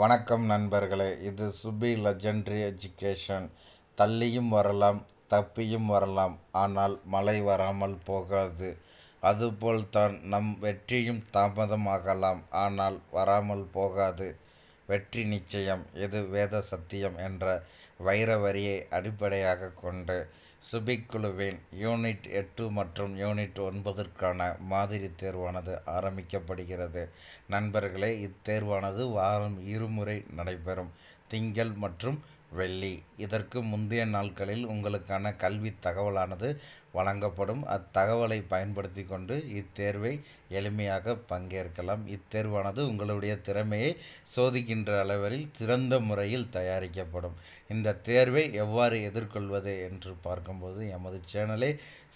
வணக்கம் நண்பர்களே இது சுபி லஜெண்ட்ரி எஜுகேஷன் தள்ளியும் வரலாம் தப்பியும் வரலாம் ஆனால் மழை வராமல் போகாது அதுபோல் தான் நம் வெற்றியும் தாமதமாகலாம் ஆனால் வராமல் போகாது வெற்றி நிச்சயம் இது வேத சத்தியம் என்ற வைர வரியை அடிப்படையாக கொண்டு சுபிக்குழுவின் யூனிட் எட்டு மற்றும் யூனிட் ஒன்பதற்கான மாதிரி தேர்வானது ஆரம்பிக்கப்படுகிறது நண்பர்களே இத்தேர்வானது வாரம் இருமுறை நடைபெறும் திங்கள் மற்றும் வெள்ளி இதற்கு முந்தைய நாட்களில் உங்களுக்கான கல்வி தகவலானது வழங்கப்படும் அத்தகவலை பயன்படுத்தி கொண்டு இத்தேர்வை எளிமையாக பங்கேற்கலாம் இத்தேர்வானது உங்களுடைய திறமையை சோதிக்கின்ற அளவில் சிறந்த முறையில் தயாரிக்கப்படும் இந்த தேர்வை எவ்வாறு எதிர்கொள்வது என்று பார்க்கும்போது எமது சேனலை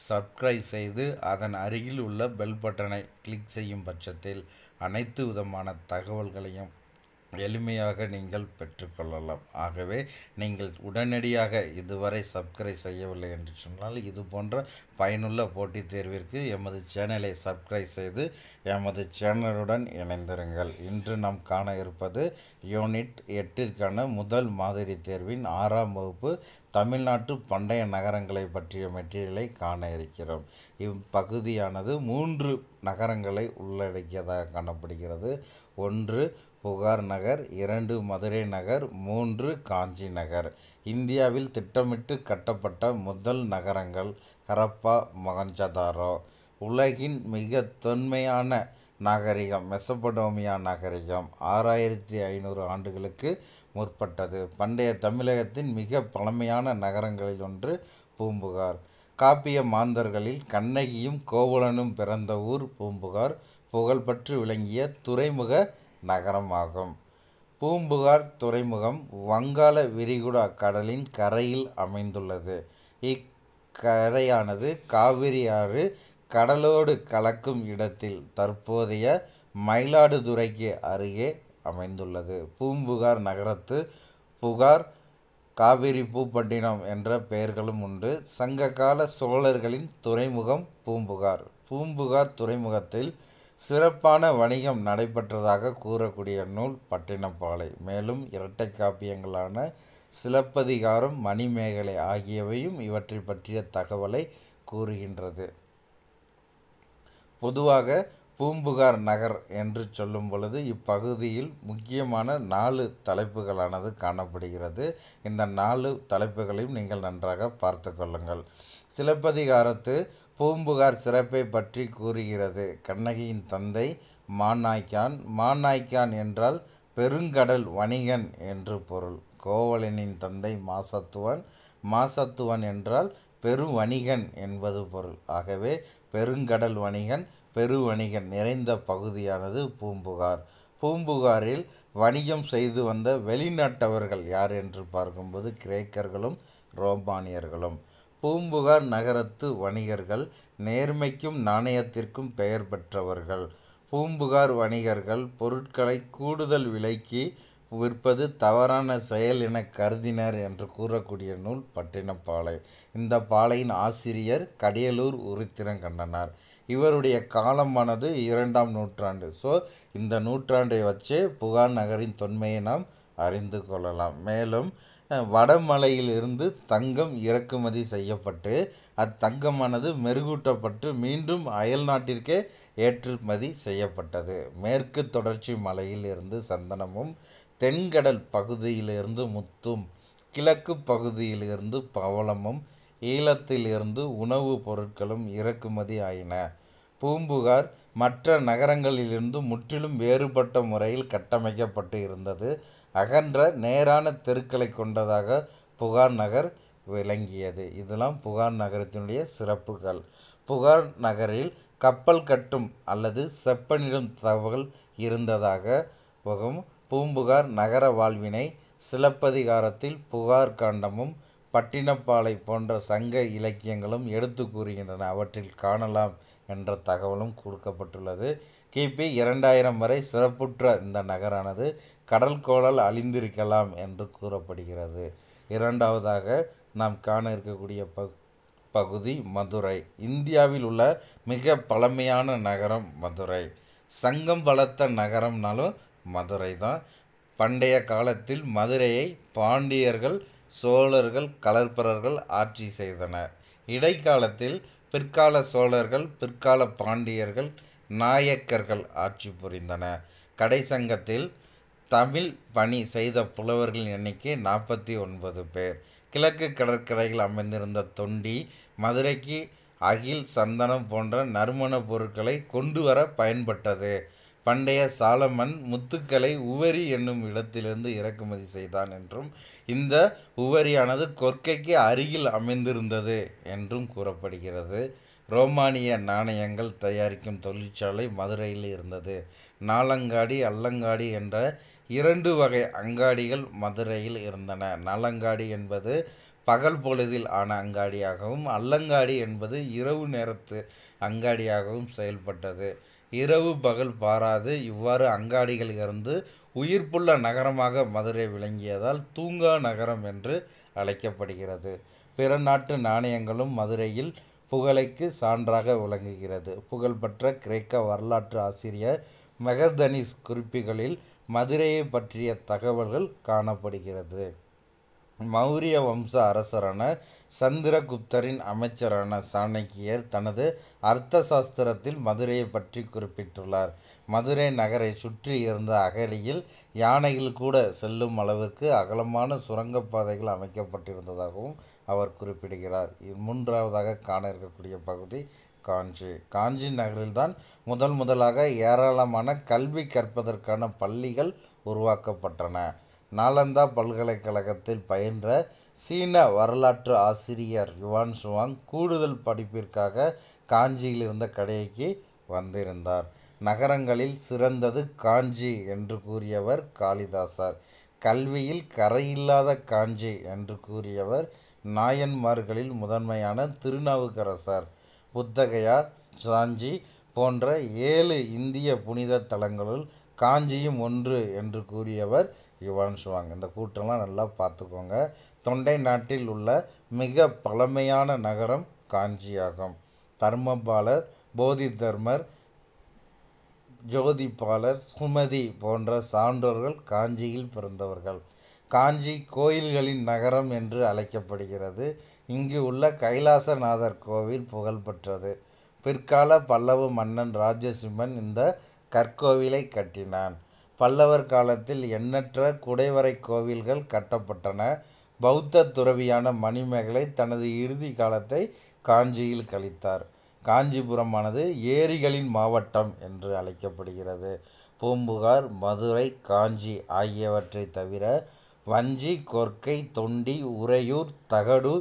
சப்ஸ்கிரைப் செய்து அதன் அருகில் உள்ள பெல் பட்டனை கிளிக் செய்யும் பட்சத்தில் அனைத்து விதமான தகவல்களையும் எளிமையாக நீங்கள் பெற்றுக்கொள்ளலாம் ஆகவே நீங்கள் உடனடியாக இதுவரை சப்ஸ்கிரைப் செய்யவில்லை என்று சொன்னால் இது போன்ற பயனுள்ள போட்டித் தேர்விற்கு எமது சேனலை சப்ஸ்கிரைப் செய்து எமது சேனலுடன் இணைந்திருங்கள் இன்று நாம் காண இருப்பது யூனிட் எட்டிற்கான முதல் மாதிரி தேர்வின் ஆறாம் வகுப்பு தமிழ்நாட்டு பண்டைய நகரங்களை பற்றிய மெட்டீரியலை காண இருக்கிறோம் இப்பகுதியானது மூன்று நகரங்களை உள்ளடக்கியதாக காணப்படுகிறது ஒன்று புகார் நகர் இரண்டு மதுரை நகர் மூன்று காஞ்சி நகர் இந்தியாவில் திட்டமிட்டு கட்டப்பட்ட முதல் நகரங்கள் ஹரப்பா மகஞ்சதாரோ உலகின் மிக தொன்மையான நாகரிகம் மெசபடோமியா நாகரிகம் ஆறாயிரத்தி ஐநூறு ஆண்டுகளுக்கு முற்பட்டது பண்டைய தமிழகத்தின் மிக பழமையான நகரங்களில் ஒன்று பூம்புகார் காப்பிய மாந்தர்களில் கண்ணகியும் கோவலனும் பிறந்த ஊர் பூம்புகார் புகழ்பற்று விளங்கிய துறைமுக நகரமாகும் பூம்புகார் துறைமுகம் வங்காள விரிகுடா கடலின் கரையில் அமைந்துள்ளது இக்கரையானது காவிரி ஆறு கடலோடு கலக்கும் இடத்தில் தற்போதைய மயிலாடுதுறைக்கு அருகே அமைந்துள்ளது பூம்புகார் நகரத்து புகார் காவிரி பூப்பட்டினம் என்ற பெயர்களும் உண்டு சங்ககால சோழர்களின் துறைமுகம் பூம்புகார் பூம்புகார் துறைமுகத்தில் சிறப்பான வணிகம் நடைபெற்றதாக கூறக்கூடிய நூல் பட்டினப்பாலை மேலும் இரட்டை காப்பியங்களான சிலப்பதிகாரம் மணிமேகலை ஆகியவையும் இவற்றை பற்றிய தகவலை கூறுகின்றது பொதுவாக பூம்புகார் நகர் என்று சொல்லும் பொழுது இப்பகுதியில் முக்கியமான நாலு தலைப்புகளானது காணப்படுகிறது இந்த நாலு தலைப்புகளையும் நீங்கள் நன்றாக பார்த்து கொள்ளுங்கள் சிலப்பதிகாரத்து பூம்புகார் சிறப்பை பற்றி கூறுகிறது கண்ணகியின் தந்தை மாநாய்க்கான் மாநாய்க்கான் என்றால் பெருங்கடல் வணிகன் என்று பொருள் கோவலனின் தந்தை மாசத்துவன் மாசத்துவன் என்றால் பெருவணிகன் என்பது பொருள் ஆகவே பெருங்கடல் வணிகன் பெருவணிகன் நிறைந்த பகுதியானது பூம்புகார் பூம்புகாரில் வணிகம் செய்து வந்த வெளிநாட்டவர்கள் யார் என்று பார்க்கும்போது கிரேக்கர்களும் ரோமானியர்களும் பூம்புகார் நகரத்து வணிகர்கள் நேர்மைக்கும் நாணயத்திற்கும் பெயர் பெற்றவர்கள். பூம்புகார் வணிகர்கள் பொருட்களை கூடுதல் விலைக்கு விற்பது தவறான செயல் என கருதினர் என்று கூறக்கூடிய நூல் பட்டினப்பாலை. இந்த பாலையின் ஆசிரியர் கடியலூர் உருத்திரங்கண்ணனார். இவருடைய காலமானது இரண்டாம் நூற்றாண்டு. ஸோ இந்த நூற்றாண்டை வச்சே புகார் நகரின் தொன்மையை நாம் அறிந்து கொள்ளலாம். மேலும் வடமலையிலிருந்து தங்கம் இறக்குமதி செய்யப்பட்டு அத்தங்கமானது மெருகூட்டப்பட்டு மீண்டும் அயல் நாட்டிற்கே ஏற்றுமதி செய்யப்பட்டது மேற்கு தொடர்ச்சி மலையிலிருந்து சந்தனமும் தென்கடல் பகுதியிலிருந்து முத்தும் கிழக்கு பகுதியிலிருந்து பவளமும் ஈழத்திலிருந்து உணவுப் பொருட்களும் இறக்குமதி ஆயின பூம்புகார் மற்ற நகரங்களிலிருந்து முற்றிலும் வேறுபட்ட முறையில் கட்டமைக்கப்பட்டு இருந்தது அகன்ற நேரான தெருக்களை கொண்டதாக புகார் நகர் விளங்கியது இதெல்லாம் புகார் நகரத்தினுடைய சிறப்புகள் புகார் நகரில் கப்பல் கட்டும் அல்லது செப்பனிடும் தகவல் இருந்ததாக பூம்புகார் நகர வாழ்வினை சிலப்பதிகாரத்தில் புகார் காண்டமும் பட்டினப்பாலை போன்ற சங்க இலக்கியங்களும் எடுத்து கூறுகின்றன அவற்றில் காணலாம் என்ற தகவலும் கொடுக்கப்பட்டுள்ளது கிபி இரண்டாயிரம் வரை சிறப்புற்ற இந்த நகரானது கடல் கோளல் அழிந்திருக்கலாம் என்று கூறப்படுகிறது இரண்டாவதாக நாம் காண இருக்கக்கூடிய பகு பகுதி மதுரை இந்தியாவில் உள்ள மிக பழமையான நகரம் மதுரை சங்கம் பலத்த நகரம்னாலும் மதுரை தான் பண்டைய காலத்தில் மதுரையை பாண்டியர்கள் சோழர்கள் கலர்பரர்கள் ஆட்சி செய்தனர் இடைக்காலத்தில் பிற்கால சோழர்கள் பிற்கால பாண்டியர்கள் நாயக்கர்கள் ஆட்சி கடை கடைசங்கத்தில் தமிழ் பணி செய்த புலவர்களின் எண்ணிக்கை நாற்பத்தி ஒன்பது பேர் கிழக்கு கடற்கரையில் அமைந்திருந்த தொண்டி மதுரைக்கு அகில் சந்தனம் போன்ற நறுமண பொருட்களை கொண்டு வர பயன்பட்டது பண்டைய சாலமன் முத்துக்களை உவரி என்னும் இடத்திலிருந்து இறக்குமதி செய்தான் என்றும் இந்த உவரியானது கொற்கைக்கு அருகில் அமைந்திருந்தது என்றும் கூறப்படுகிறது ரோமானிய நாணயங்கள் தயாரிக்கும் தொழிற்சாலை மதுரையில் இருந்தது நாலங்காடி அல்லங்காடி என்ற இரண்டு வகை அங்காடிகள் மதுரையில் இருந்தன நாலங்காடி என்பது பகல் பொழுதில் ஆன அங்காடியாகவும் அல்லங்காடி என்பது இரவு நேரத்து அங்காடியாகவும் செயல்பட்டது இரவு பகல் பாராது இவ்வாறு அங்காடிகள் இருந்து உயிர்ப்புள்ள நகரமாக மதுரை விளங்கியதால் தூங்கா நகரம் என்று அழைக்கப்படுகிறது பிற நாட்டு நாணயங்களும் மதுரையில் புகழைக்கு சான்றாக விளங்குகிறது புகழ்பெற்ற கிரேக்க வரலாற்று ஆசிரியர் மெகர்தனிஸ் குறிப்புகளில் மதுரையை பற்றிய தகவல்கள் காணப்படுகிறது மௌரிய வம்ச அரசரான சந்திரகுப்தரின் அமைச்சரான சாணக்கியர் தனது அர்த்த சாஸ்திரத்தில் மதுரையை பற்றி குறிப்பிட்டுள்ளார் மதுரை நகரை சுற்றி இருந்த அகலியில் யானைகள் கூட செல்லும் அளவிற்கு அகலமான சுரங்கப்பாதைகள் அமைக்கப்பட்டிருந்ததாகவும் அவர் குறிப்பிடுகிறார் மூன்றாவதாக காண இருக்கக்கூடிய பகுதி காஞ்சி காஞ்சி நகரில்தான் முதல் முதலாக ஏராளமான கல்வி கற்பதற்கான பள்ளிகள் உருவாக்கப்பட்டன நாலந்தா பல்கலைக்கழகத்தில் பயின்ற சீன வரலாற்று ஆசிரியர் யுவான் சுவாங் கூடுதல் படிப்பிற்காக காஞ்சியில் இருந்த கடைக்கு வந்திருந்தார் நகரங்களில் சிறந்தது காஞ்சி என்று கூறியவர் காளிதாசார் கல்வியில் கரையில்லாத காஞ்சி என்று கூறியவர் நாயன்மார்களில் முதன்மையான திருநாவுக்கரசர் புத்தகையா சாஞ்சி போன்ற ஏழு இந்திய புனித தலங்களுள் காஞ்சியும் ஒன்று என்று கூறியவர் யுவான் சுவாங் இந்த கூட்டம்லாம் நல்லா பார்த்துக்கோங்க தொண்டை நாட்டில் உள்ள மிக பழமையான நகரம் காஞ்சியாகும் தர்மபாலர் போதி தர்மர் ஜோதிப்பாளர் சுமதி போன்ற சான்றோர்கள் காஞ்சியில் பிறந்தவர்கள் காஞ்சி கோயில்களின் நகரம் என்று அழைக்கப்படுகிறது இங்கு உள்ள கைலாசநாதர் கோவில் புகழ்பெற்றது பிற்கால பல்லவ மன்னன் ராஜசிம்மன் இந்த கற்கோவிலை கட்டினான் பல்லவர் காலத்தில் எண்ணற்ற குடைவரை கோவில்கள் கட்டப்பட்டன பௌத்த துறவியான மணிமேகலை தனது இறுதி காலத்தை காஞ்சியில் கழித்தார் காஞ்சிபுரமானது ஏரிகளின் மாவட்டம் என்று அழைக்கப்படுகிறது பூம்புகார் மதுரை காஞ்சி ஆகியவற்றை தவிர வஞ்சி கொர்க்கை தொண்டி உறையூர் தகடு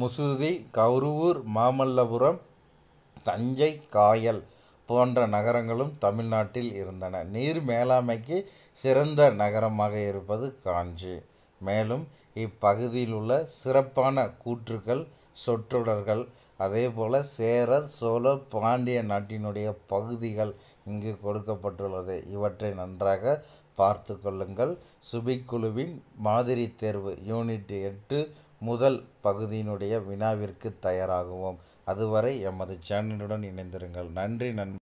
முசுதி கவுரூர் மாமல்லபுரம் தஞ்சை காயல் போன்ற நகரங்களும் தமிழ்நாட்டில் இருந்தன நீர் மேலாண்மைக்கு சிறந்த நகரமாக இருப்பது காஞ்சி மேலும் இப்பகுதியில் உள்ள சிறப்பான கூற்றுக்கள் சொற்றொடர்கள் அதே போல் சேரர் சோழர் பாண்டிய நாட்டினுடைய பகுதிகள் இங்கு கொடுக்கப்பட்டுள்ளது இவற்றை நன்றாக பார்த்து கொள்ளுங்கள் சுபிக்குழுவின் மாதிரி தேர்வு யூனிட் எட்டு முதல் பகுதியினுடைய வினாவிற்கு தயாராகுவோம் அதுவரை எமது சேனலுடன் இணைந்திருங்கள் நன்றி நன்றி